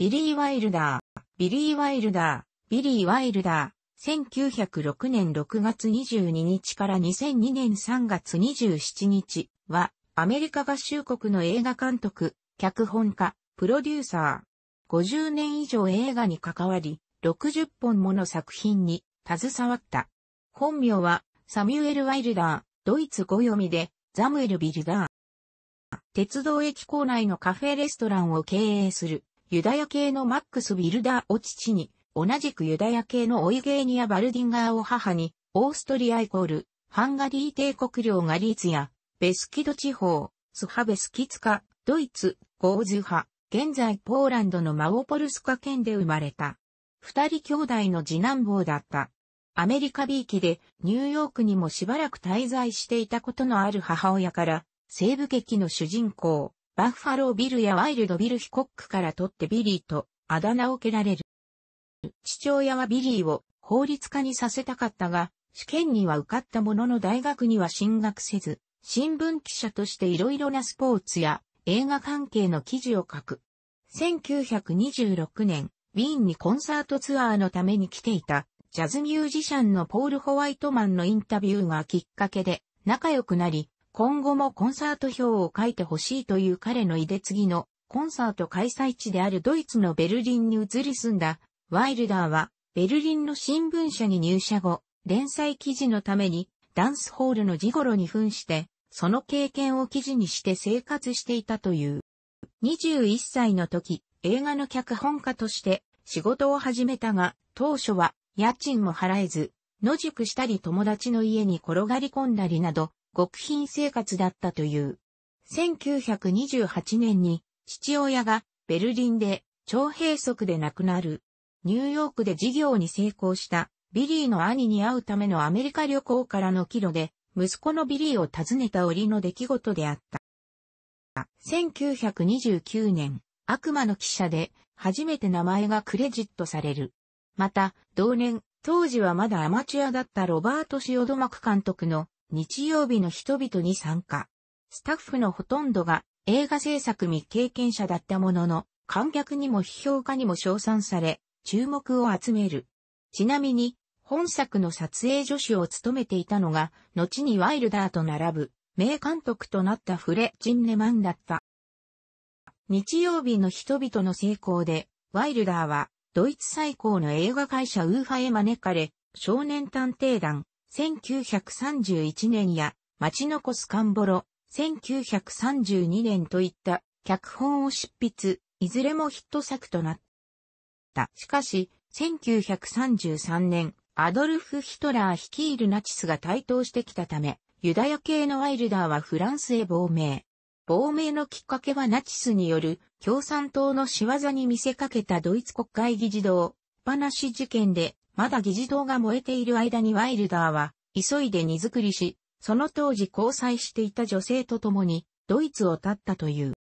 ビリー・ワイルダー、ビリー・ワイルダー、ビリー・ワイルダー、1906年6月22日から2002年3月27日は、アメリカ合衆国の映画監督、脚本家、プロデューサー。50年以上映画に関わり、60本もの作品に携わった。本名は、サミュエル・ワイルダー、ドイツ語読みで、ザムエル・ビルダー。鉄道駅構内のカフェレストランを経営する、ユダヤ系のマックス・ウィルダーを父に、同じくユダヤ系のオイゲーニア・バルディンガーを母に、オーストリアイコール、ハンガリー帝国領ガリーツや、ベスキド地方、スハベスキツカ、ドイツ、ゴーズ派、現在ポーランドのマオポルスカ県で生まれた。二人兄弟の次男坊だった。アメリカビーキでニューヨークにもしばらく滞在していたことのある母親から西部劇の主人公バッファロービルやワイルドビルヒコックから取ってビリーとあだ名を蹴られる。父親はビリーを法律家にさせたかったが、試験には受かったものの大学には進学せず、新聞記者としていろいろなスポーツや映画関係の記事を書く。1926年、ウィーンにコンサートツアーのために来ていた、ジャズミュージシャンのポール・ホワイトマンのインタビューがきっかけで仲良くなり、今後もコンサート表を書いてほしいという彼のいで次のコンサート開催地であるドイツのベルリンに移り住んだワイルダーはベルリンの新聞社に入社後、連載記事のためにダンスホールの時頃に扮して、その経験を記事にして生活していたという。21歳の時、映画の脚本家として仕事を始めたが、当初は家賃も払えず、野宿したり友達の家に転がり込んだりなど、極貧生活だったという。1928年に父親がベルリンで超閉塞で亡くなる。ニューヨークで事業に成功したビリーの兄に会うためのアメリカ旅行からの帰路で息子のビリーを訪ねた折の出来事であった。1929年、悪魔の記者で初めて名前がクレジットされる。また、同年、当時はまだアマチュアだったロバート・シオドマク監督の日曜日の人々に参加。スタッフのほとんどが映画制作未経験者だったものの、観客にも批評家にも称賛され、注目を集める。ちなみに、本作の撮影助手を務めていたのが、後にワイルダーと並ぶ、名監督となったフレ・ジンネマンだった。日曜日の人々の成功で、ワイルダーは、ドイツ最高の映画会社ウーファへ招かれ、少年探偵団、1931年や、町のコスカンボロ、1932年といった脚本を執筆、いずれもヒット作となった。しかし、1933年、アドルフ・ヒトラー率いるナチスが台頭してきたため、ユダヤ系のワイルダーはフランスへ亡命。亡命のきっかけはナチスによる共産党の仕業に見せかけたドイツ国会議事堂ぱなし事件で、まだ議事堂が燃えている間にワイルダーは、急いで荷造りし、その当時交際していた女性と共に、ドイツを立ったという。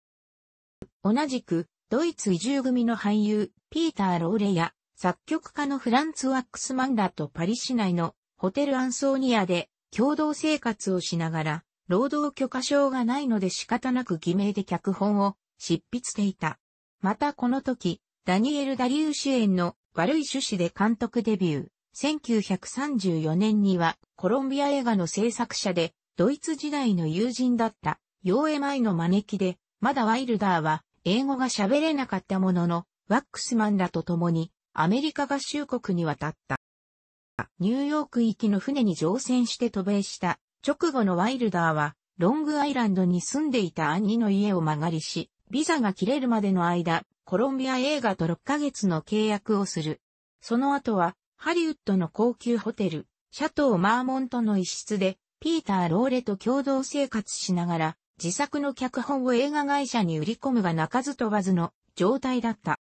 同じく、ドイツ移住組の俳優、ピーター・ローレや、作曲家のフランツ・ワックスマンらとパリ市内のホテル・アンソーニアで共同生活をしながら、労働許可証がないので仕方なく偽名で脚本を執筆していた。またこの時、ダニエル・ダリウ主演の悪い趣旨で監督デビュー。1934年にはコロンビア映画の制作者で、ドイツ時代の友人だった、ヨーエマイの招きで、まだワイルダーは英語が喋れなかったものの、ワックスマンらと共にアメリカ合衆国に渡った。ニューヨーク行きの船に乗船して渡米した直後のワイルダーは、ロングアイランドに住んでいた兄の家を間借りし、ビザが切れるまでの間、コロンビア映画と6ヶ月の契約をする。その後は、ハリウッドの高級ホテル、シャトー・マーモントの一室で、ピーター・ローレと共同生活しながら、自作の脚本を映画会社に売り込むが泣かず飛ばずの状態だった。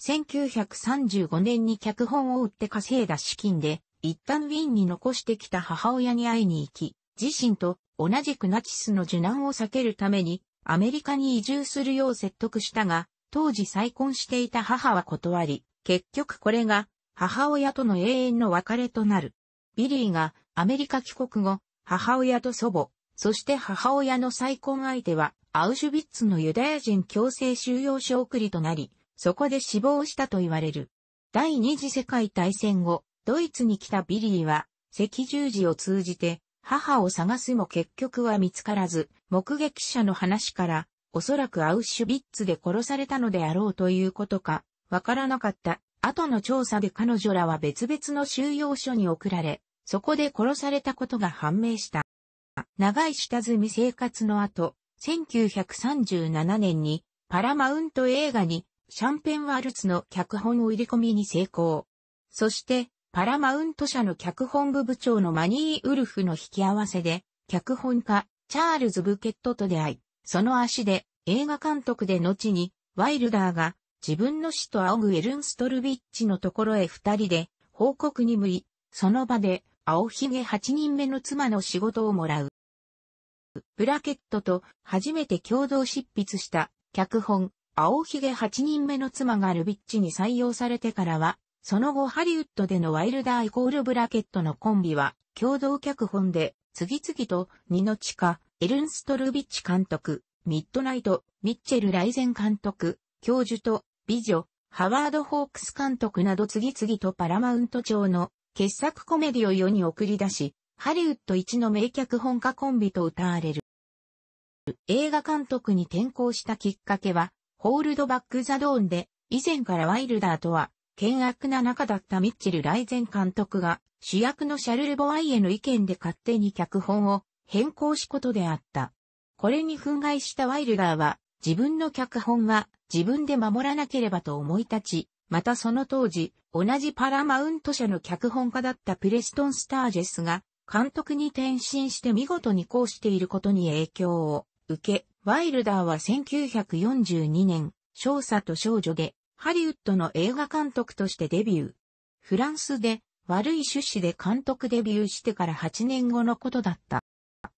1935年に脚本を売って稼いだ資金で、一旦ウィーンに残してきた母親に会いに行き、自身と同じくナチスの受難を避けるためにアメリカに移住するよう説得したが、当時再婚していた母は断り、結局これが母親との永遠の別れとなる。ビリーがアメリカ帰国後、母親と祖母、そして母親の再婚相手はアウシュビッツのユダヤ人強制収容所送りとなり、そこで死亡したと言われる。第二次世界大戦後、ドイツに来たビリーは赤十字を通じて母を探すも結局は見つからず、目撃者の話からおそらくアウシュビッツで殺されたのであろうということか、わからなかった。後の調査で彼女らは別々の収容所に送られ、そこで殺されたことが判明した。長い下積み生活の後、1937年にパラマウント映画にシャンペンワルツの脚本を入れ込みに成功。そして、パラマウント社の脚本部部長のマニー・ウルフの引き合わせで、脚本家、チャールズ・ブケットと出会い、その足で映画監督で後にワイルダーが自分の死と仰ぐエルンストルビッチのところへ二人で報告に向い、その場で青ひげ八人目の妻の仕事をもらう。ブラケットと初めて共同執筆した脚本、青ひげ八人目の妻がルビッチに採用されてからは、その後ハリウッドでのワイルダーイコールブラケットのコンビは、共同脚本で次々と二の地カ、エルンストルビッチ監督、ミッドナイト、ミッチェル・ライゼン監督、教授と、美女、ハワード・ホークス監督など次々とパラマウント調の傑作コメディを世に送り出し、ハリウッド一の名脚本家コンビと歌われる。映画監督に転向したきっかけは、ホールドバック・ザ・ドーンで、以前からワイルダーとは、険悪な仲だったミッチェル・ライゼン監督が、主役のシャルル・ボワイエの意見で勝手に脚本を変更しことであった。これに憤慨したワイルダーは、自分の脚本は自分で守らなければと思い立ち、またその当時、同じパラマウント社の脚本家だったプレストン・スタージェスが、監督に転身して見事にこうしていることに影響を受け、ワイルダーは1942年、少佐と少女で、ハリウッドの映画監督としてデビュー。フランスで、悪い趣旨で監督デビューしてから8年後のことだった。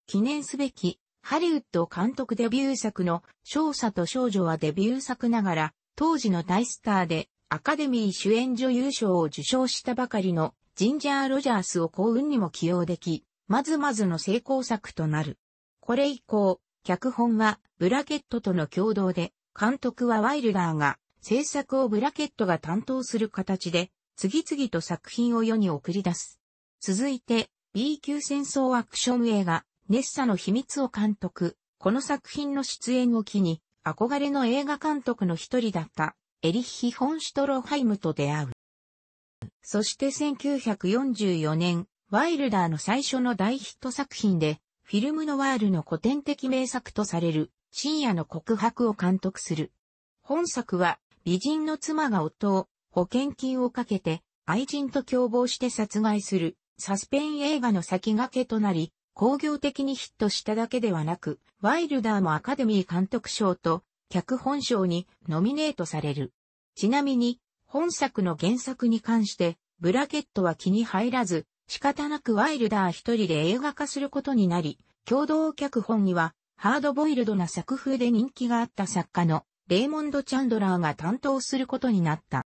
記念すべき、ハリウッド監督デビュー作の少佐と少女はデビュー作ながら、当時の大スターでアカデミー主演女優賞を受賞したばかりのジンジャー・ロジャースを幸運にも起用でき、まずまずの成功作となる。これ以降、脚本はブラケットとの共同で、監督はワイルダーが、制作をブラケットが担当する形で、次々と作品を世に送り出す。続いて、B 級戦争アクション映画、ネッサの秘密を監督、この作品の出演を機に、憧れの映画監督の一人だったエリッヒ・フォン・シュトロハイムと出会う。そして1944年、ワイルダーの最初の大ヒット作品で、フィルムノワールの古典的名作とされる、深夜の告白を監督する。本作は、美人の妻が夫を保険金をかけて、愛人と共謀して殺害する、サスペン映画の先駆けとなり、工業的にヒットしただけではなく、ワイルダーもアカデミー監督賞と脚本賞にノミネートされる。ちなみに、本作の原作に関して、ブラケットは気に入らず、仕方なくワイルダー一人で映画化することになり、共同脚本には、ハードボイルドな作風で人気があった作家のレイモンド・チャンドラーが担当することになった。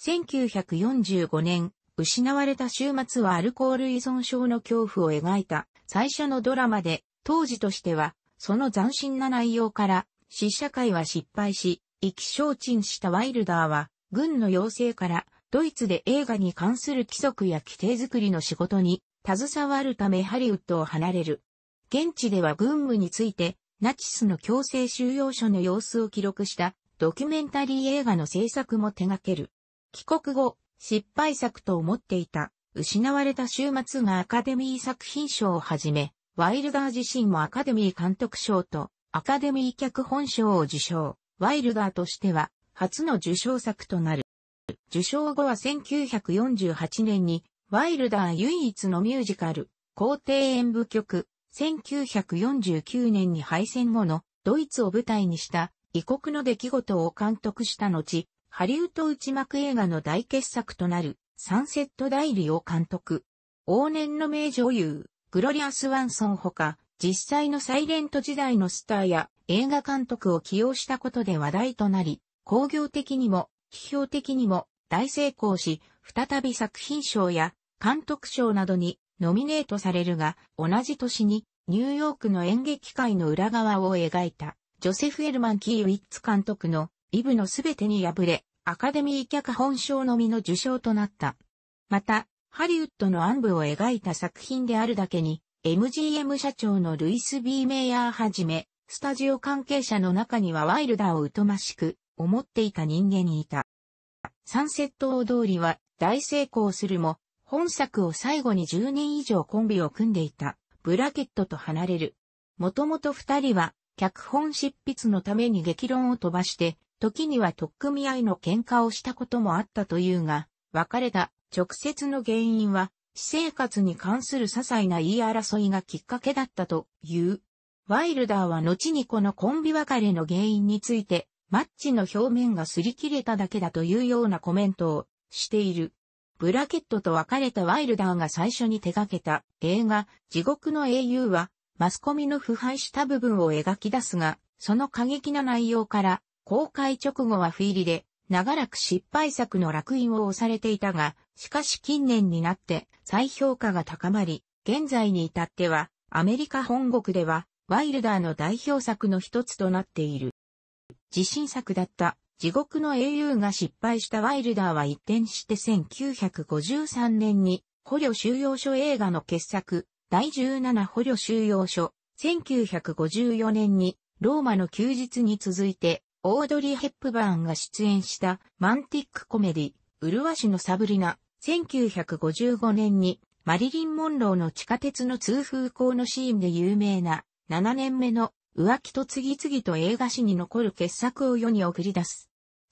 1945年、失われた週末はアルコール依存症の恐怖を描いた最初のドラマで、当時としては、その斬新な内容から、死者会は失敗し、意気消沈したワイルダーは、軍の要請から、ドイツで映画に関する規則や規定作りの仕事に、携わるためハリウッドを離れる。現地では軍務について、ナチスの強制収容所の様子を記録したドキュメンタリー映画の制作も手掛ける。帰国後、失敗作と思っていた失われた週末がアカデミー作品賞をはじめ、ワイルダー自身もアカデミー監督賞とアカデミー脚本賞を受賞。ワイルダーとしては初の受賞作となる。受賞後は1948年にワイルダー唯一のミュージカル、皇帝演舞曲、1949年に敗戦後のドイツを舞台にした異国の出来事を監督した後、ハリウッド内幕映画の大傑作となるサンセット代理を監督。往年の名女優、グロリアス・ワンソンほか、実際のサイレント時代のスターや映画監督を起用したことで話題となり、工業的にも、批評的にも大成功し、再び作品賞や監督賞などにノミネートされるが、同じ年にニューヨークの演劇界の裏側を描いた、ジョセフ・エルマン・キーウィッツ監督のイブのすべてに敗れ、アカデミー脚本賞のみの受賞となった。また、ハリウッドの暗部を描いた作品であるだけに、MGM 社長のルイス・ビー・メイヤーはじめ、スタジオ関係者の中にはワイルダーを疎ましく思っていた人間にいた。サンセット大通りは大成功するも、本作を最後に10年以上コンビを組んでいた、ブラケットと離れる。もともと二人は、脚本執筆のために激論を飛ばして、時には取っ組み合いの喧嘩をしたこともあったというが、別れた直接の原因は、私生活に関する些細な言い争いがきっかけだったという。ワイルダーは後にこのコンビ別れの原因について、マッチの表面が擦り切れただけだというようなコメントをしている。ブラケットと別れたワイルダーが最初に手掛けた映画地獄の英雄はマスコミの腐敗した部分を描き出すが、その過激な内容から公開直後は不入りで、長らく失敗作の落印を押されていたが、しかし近年になって再評価が高まり、現在に至っては、アメリカ本国では、ワイルダーの代表作の一つとなっている。自信作だった地獄の英雄が失敗したワイルダーは一転して1953年に捕虜収容所映画の傑作第17捕虜収容所1954年にローマの休日に続いてオードリー・ヘップバーンが出演したマンティックコメディ、ウルワシのサブリナ、1955年にマリリン・モンローの地下鉄の通風口のシーンで有名な7年目の浮気と次々と映画史に残る傑作を世に送り出す。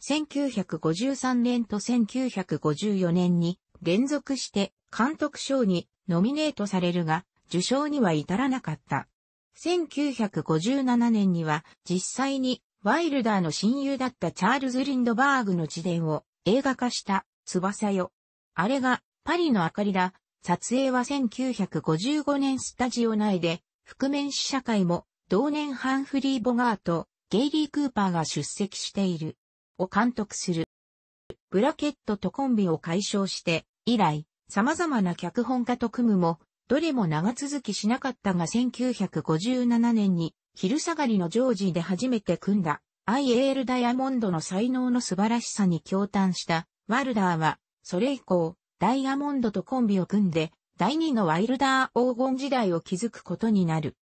1953年と1954年に連続して監督賞にノミネートされるが、受賞には至らなかった。1957年には実際にワイルダーの親友だったチャールズ・リンドバーグの自伝を映画化した翼よ。あれがパリの明かりだ。撮影は1955年スタジオ内で、覆面試写会も同年ハンフリー・ボガート、ゲイリー・クーパーが出席している。を監督する。ブラケットとコンビを解消して以来、様々な脚本家と組むも、どれも長続きしなかったが1957年に昼下がりのジョージで初めて組んだアイ・エール・ダイヤモンドの才能の素晴らしさに共嘆したワルダーは、それ以降、ダイヤモンドとコンビを組んで、第二のワイルダー黄金時代を築くことになる。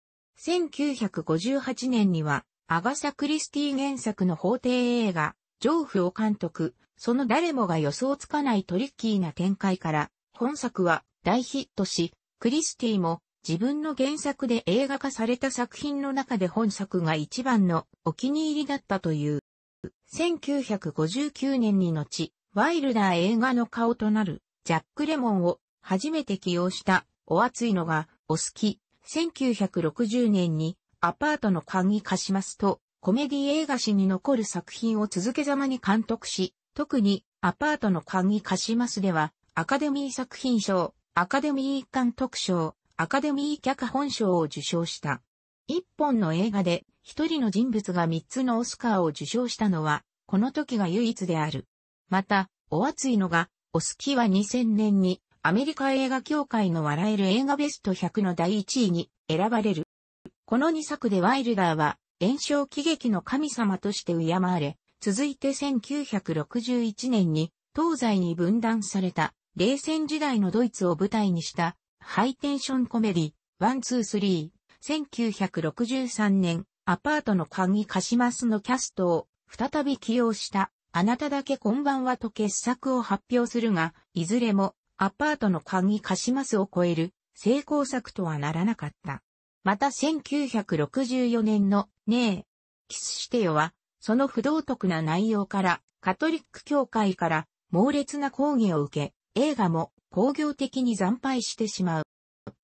1958年には、アガサ・クリスティ原作の法廷映画、ジョーフを監督、その誰もが予想つかないトリッキーな展開から、本作は大ヒットし、クリスティも自分の原作で映画化された作品の中で本作が一番のお気に入りだったという。1959年に後、ワイルダー映画の顔となるジャック・レモンを初めて起用したお熱いのがお好き。1960年にアパートの鍵貸しますとコメディ映画史に残る作品を続けざまに監督し、特にアパートの鍵貸しますではアカデミー作品賞、アカデミー一貫特賞、アカデミー脚本賞を受賞した。一本の映画で一人の人物が三つのオスカーを受賞したのは、この時が唯一である。また、お熱いのが、お好きは2000年にアメリカ映画協会の笑える映画ベスト100の第1位に選ばれる。この2作でワイルダーは炎症喜劇の神様として敬われ、続いて1961年に東西に分断された冷戦時代のドイツを舞台にしたハイテンションコメディ、ワンツースリー、1963年、アパートの鍵カシマスのキャストを再び起用した、あなただけこんばんはと傑作を発表するが、いずれもアパートの鍵カシマスを超える成功作とはならなかった。また1964年のねえ、キスしてよは、その不道徳な内容から、カトリック教会から猛烈な抗議を受け、映画も工業的に惨敗してしまう。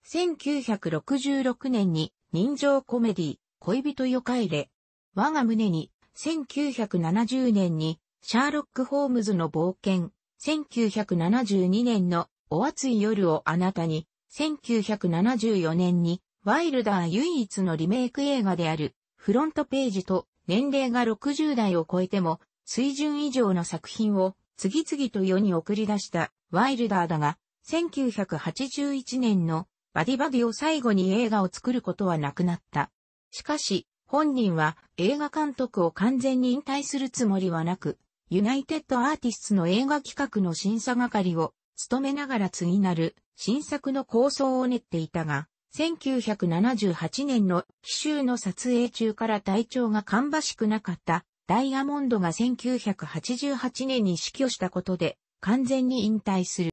1966年に人情コメディ、恋人よ帰れ。我が胸に、1970年に、シャーロック・ホームズの冒険、1972年のお熱い夜をあなたに、1974年に、ワイルダー唯一のリメイク映画である、フロントページと、年齢が60代を超えても、水準以上の作品を次々と世に送り出したワイルダーだが、1981年のバディバディを最後に映画を作ることはなくなった。しかし、本人は映画監督を完全に引退するつもりはなく、ユナイテッドアーティストの映画企画の審査係を務めながら次なる新作の構想を練っていたが、1978年の奇襲の撮影中から体調が芳しくなかったダイヤモンドが1988年に死去したことで完全に引退する。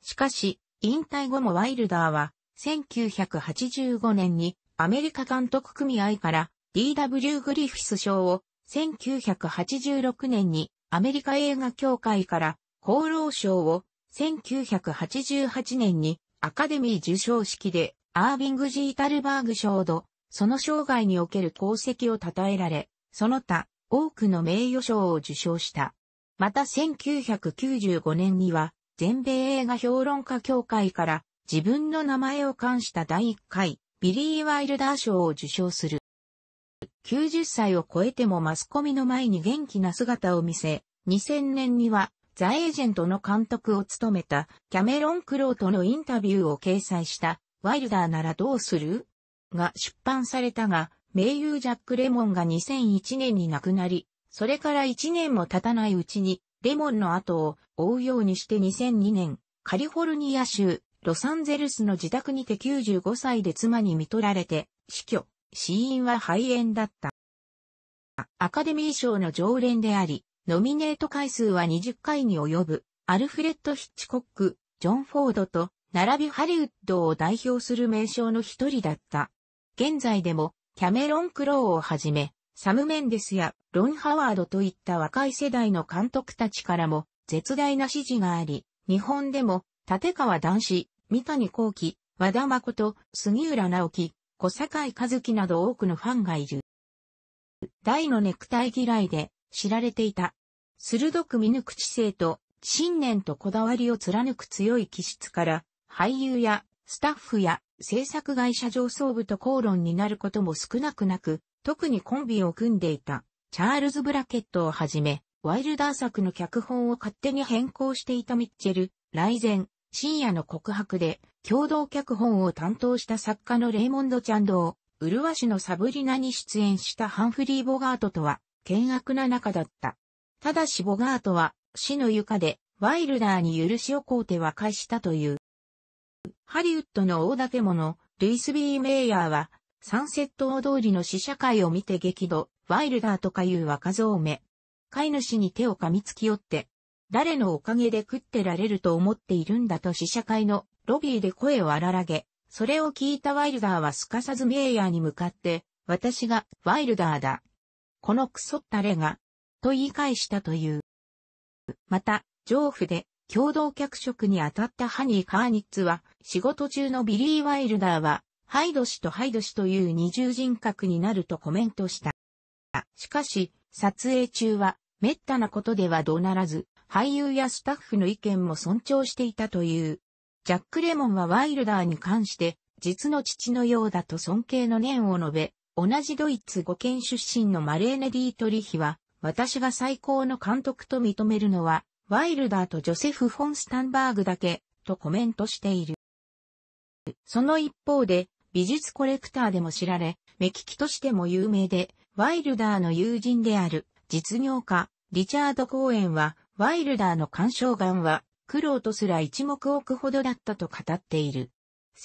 しかし、引退後もワイルダーは1985年にアメリカ監督組合から D.W. グリフィス賞を1986年にアメリカ映画協会から厚労賞を1988年にアカデミー受賞式でアービング・ジータルバーグ賞とその生涯における功績を称えられ、その他多くの名誉賞を受賞した。また1995年には、全米映画評論家協会から自分の名前を冠した第1回ビリー・ワイルダー賞を受賞する。90歳を超えてもマスコミの前に元気な姿を見せ、2000年にはザ・エージェントの監督を務めたキャメロン・クローとのインタビューを掲載したワイルダーならどうするが出版されたが、名優ジャック・レモンが2001年に亡くなり、それから1年も経たないうちに、レモンの後を追うようにして2002年、カリフォルニア州、ロサンゼルスの自宅にて95歳で妻に見取られて、死去、死因は肺炎だった。アカデミー賞の常連であり、ノミネート回数は20回に及ぶ、アルフレッド・ヒッチコック、ジョン・フォードと、並びハリウッドを代表する名称の一人だった。現在でもキャメロン・クローをはじめ、サム・メンデスやロン・ハワードといった若い世代の監督たちからも絶大な支持があり、日本でも、立川男子、三谷幸喜、和田誠、杉浦直樹、小坂井和樹など多くのファンがいる。大のネクタイ嫌いで知られていた。鋭く見抜く知性と、信念とこだわりを貫く強い気質から、俳優やスタッフや制作会社上層部と口論になることも少なくなく、特にコンビを組んでいた、チャールズ・ブラケットをはじめ、ワイルダー作の脚本を勝手に変更していたミッチェル、来前、深夜の告白で、共同脚本を担当した作家のレイモンド・チャンドを、ウルワシのサブリナに出演したハンフリー・ボガートとは、険悪な仲だった。ただしボガートは、死の床で、ワイルダーに許しを請うて和解したという。ハリウッドの大建物、ルイス・ビー・メイヤーは、サンセット大通りの試写会を見て激怒、ワイルダーとかいう若造め。飼い主に手を噛みつき寄って、誰のおかげで食ってられると思っているんだと試写会のロビーで声を荒らげ、それを聞いたワイルダーはすかさずメイヤーに向かって、私がワイルダーだ。このクソったれが、と言い返したという。また、上府で共同脚色に当たったハニー・カーニッツは、仕事中のビリー・ワイルダーは、ハイド氏とハイド氏という二重人格になるとコメントした。しかし、撮影中は、滅多なことではどうならず、俳優やスタッフの意見も尊重していたという。ジャック・レモンはワイルダーに関して、実の父のようだと尊敬の念を述べ、同じドイツ語圏出身のマレーネ・ディートリヒは、私が最高の監督と認めるのは、ワイルダーとジョセフ・フォン・スタンバーグだけ、とコメントしている。その一方で、美術コレクターでも知られ、目利きとしても有名で、ワイルダーの友人である、実業家、リチャード・コーエンは、ワイルダーの鑑賞眼は、苦労とすら一目置くほどだったと語っている。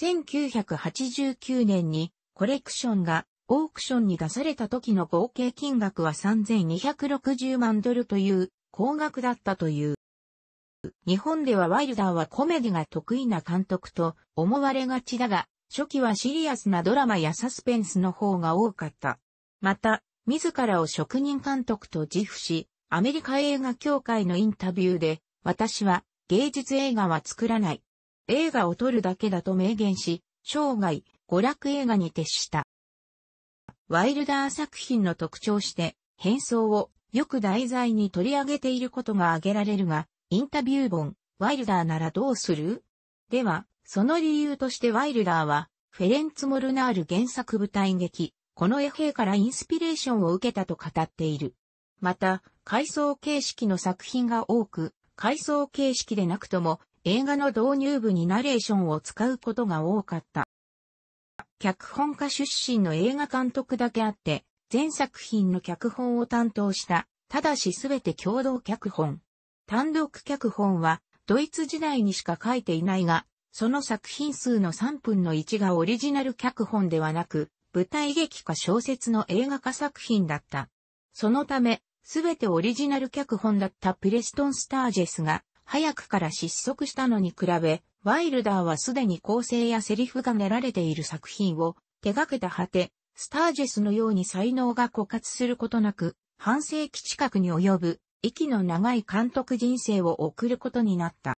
1989年に、コレクションが、オークションに出された時の合計金額は3260万ドルという高額だったという。日本ではワイルダーはコメディが得意な監督と思われがちだが、初期はシリアスなドラマやサスペンスの方が多かった。また、自らを職人監督と自負し、アメリカ映画協会のインタビューで、私は芸術映画は作らない。映画を撮るだけだと明言し、生涯、娯楽映画に徹した。ワイルダー作品の特徴して、変装をよく題材に取り上げていることが挙げられるが、インタビュー本、ワイルダーならどうするでは、その理由としてワイルダーは、フェレンツ・モルナール原作舞台劇、この絵兵からインスピレーションを受けたと語っている。また、回想形式の作品が多く、回想形式でなくとも、映画の導入部にナレーションを使うことが多かった。脚本家出身の映画監督だけあって、全作品の脚本を担当した、ただしすべて共同脚本。単独脚本は、ドイツ時代にしか書いていないが、その作品数の3分の1がオリジナル脚本ではなく、舞台劇か小説の映画化作品だった。そのため、すべてオリジナル脚本だったプレストン・スタージェスが、早くから失速したのに比べ、ワイルダーはすでに構成やセリフが練られている作品を手掛けた果て、スタージェスのように才能が枯渇することなく、半世紀近くに及ぶ、息の長い監督人生を送ることになった。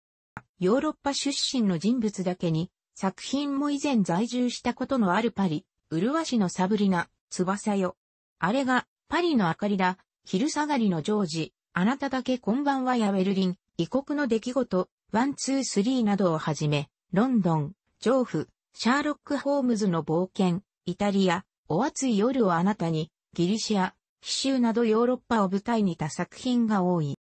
ヨーロッパ出身の人物だけに、作品も以前在住したことのあるパリ、ウルワしのサブリナ、翼よ。あれが、パリの明かりだ、昼下がりのジョージ、あなただけこんばんはやベルリン、異国の出来事、ワンツースリーなどをはじめ、ロンドン、ジョーフ、シャーロック・ホームズの冒険、イタリア、お暑い夜をあなたに、ギリシア、奇襲などヨーロッパを舞台にた作品が多い。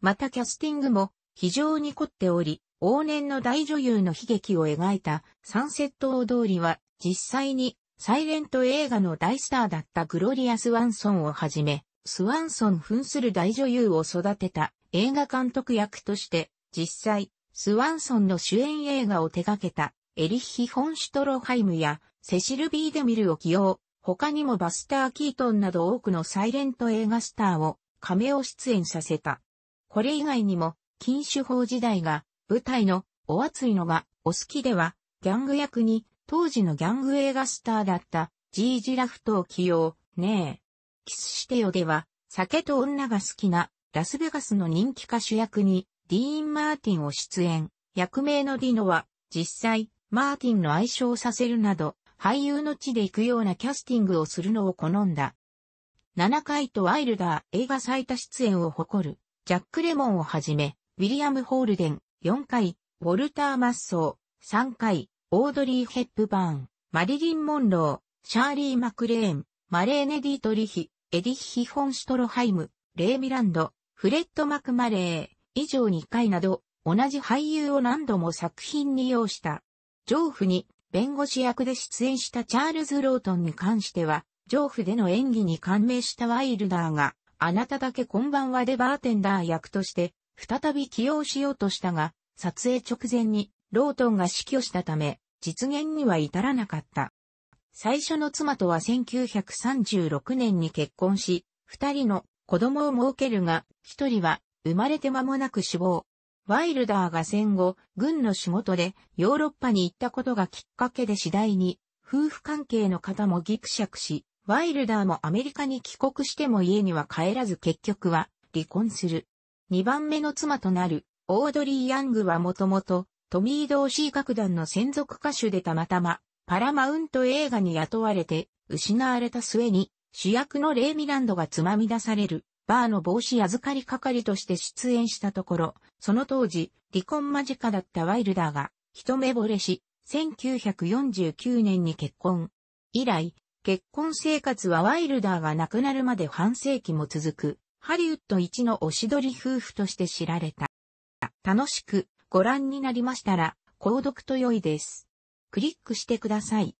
またキャスティングも非常に凝っており、往年の大女優の悲劇を描いたサンセット大通りは実際にサイレント映画の大スターだったグロリア・スワンソンをはじめ、スワンソン扮する大女優を育てた映画監督役として実際、スワンソンの主演映画を手掛けたエリッヒ・フォンシュトロハイムやセシル・ビーデミルを起用、他にもバスター・キートンなど多くのサイレント映画スターを名を出演させた。これ以外にも、禁酒法時代が舞台のお熱いのがお好きでは、ギャング役に当時のギャング映画スターだったジージラフトを起用、ねえ。キスしてよでは、酒と女が好きなラスベガスの人気歌手役にディーン・マーティンを出演。役名のディノは実際マーティンの愛称をさせるなど俳優の地で行くようなキャスティングをするのを好んだ。7回とワイルダー映画最多出演を誇る、ジャック・レモンをはじめ、ウィリアム・ホールデン、4回、ウォルター・マッソー、3回、オードリー・ヘップバーン、マリリン・モンロー、シャーリー・マクレーン、マレーネ・ディートリヒ、エディヒ・フォン・シュトロハイム、レイ・ミランド、フレッド・マクマレー、以上2回など、同じ俳優を何度も作品に用した。上夫に弁護士役で出演したチャールズ・ロートンに関しては、上夫での演技に感銘したワイルダーが、あなただけこんばんはでバーテンダー役として、再び起用しようとしたが、撮影直前にロートンが死去したため、実現には至らなかった。最初の妻とは1936年に結婚し、二人の子供を設けるが、一人は生まれて間もなく死亡、ワイルダーが戦後、軍の仕事でヨーロッパに行ったことがきっかけで次第に、夫婦関係の方もギクシャクし、ワイルダーもアメリカに帰国しても家には帰らず結局は離婚する。2番目の妻となるオードリー・ヤングはもともとトミー・ドーシー楽団の専属歌手でたまたまパラマウント映画に雇われて失われた末に主役のレイ・ミランドがつまみ出されるバーの帽子預かり係として出演したところその当時、離婚間近だったワイルダーが、一目惚れし、1949年に結婚。以来、結婚生活はワイルダーが亡くなるまで半世紀も続く、ハリウッド一のおしどり夫婦として知られた。楽しくご覧になりましたら、購読と良いです。クリックしてください。